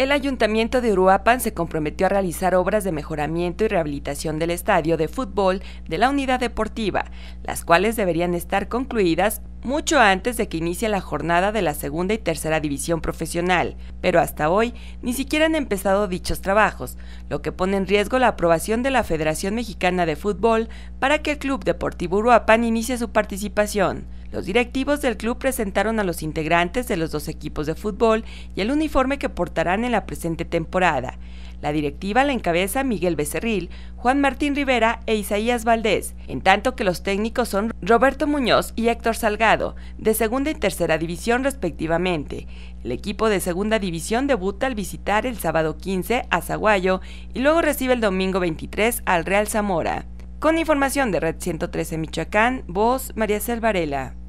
El Ayuntamiento de Uruapan se comprometió a realizar obras de mejoramiento y rehabilitación del estadio de fútbol de la unidad deportiva, las cuales deberían estar concluidas mucho antes de que inicie la jornada de la segunda y tercera división profesional, pero hasta hoy ni siquiera han empezado dichos trabajos, lo que pone en riesgo la aprobación de la Federación Mexicana de Fútbol para que el Club Deportivo Uruapan inicie su participación. Los directivos del club presentaron a los integrantes de los dos equipos de fútbol y el uniforme que portarán en la presente temporada. La directiva la encabeza Miguel Becerril, Juan Martín Rivera e Isaías Valdés, en tanto que los técnicos son Roberto Muñoz y Héctor Salgado, de segunda y tercera división respectivamente. El equipo de segunda división debuta al visitar el sábado 15 a Zaguayo y luego recibe el domingo 23 al Real Zamora. Con información de Red 113 Michoacán, voz María Selvarela.